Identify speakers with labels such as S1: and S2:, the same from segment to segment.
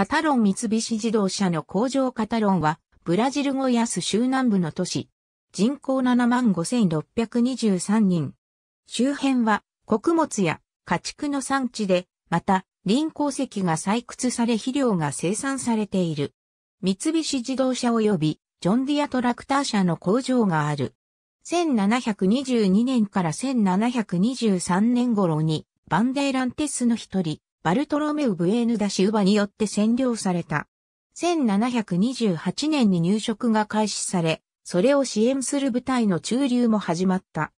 S1: カタロン三菱自動車の工場カタロ
S2: ンは、ブラジルゴアス州南部の都市。人口75,623人。周辺は穀物や家畜の産地で、また、林鉱石が採掘され肥料が生産されている。三菱自動車及びジョンディアトラクター社の工場がある。1722年から1723年頃にバンデーランテスの一人、バルトロメウ・ブエーヌ・ダ・シウバによって占領された。1728年に入植が開始され、それを支援する部隊の駐留も始まった。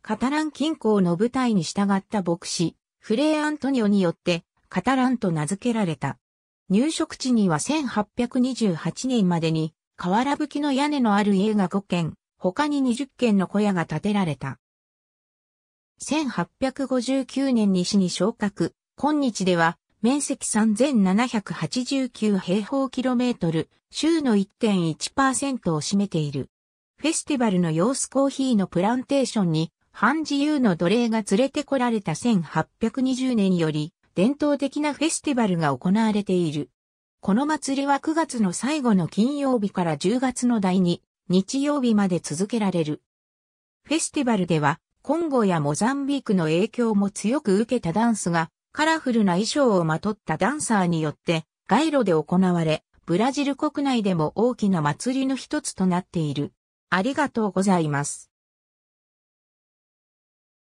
S2: カタラン近郊の部隊に従った牧師、フレイ・アントニオによって、カタランと名付けられた。入植地には1828年までに、瓦吹きの屋根のある家が5軒、他に20軒の小屋が建てられた。1859年に市に昇格、今日では、面積3789平方キロメートル、州の1.1%を占めている。フェスティバルの様子コーヒーのプランテーションに、半自由の奴隷が連れてこられた1820年より、伝統的なフェスティバルが行われている。この祭りは9月の最後の金曜日から10月の第2日曜日まで続けられる。フェスティバルでは、コンゴやモザンビークの影響も強く受けたダンスがカラフルな衣装をまとったダンサーによって、街路で行われ、ブラジル国内でも大
S1: きな祭りの一つとなっている。ありがとうございます。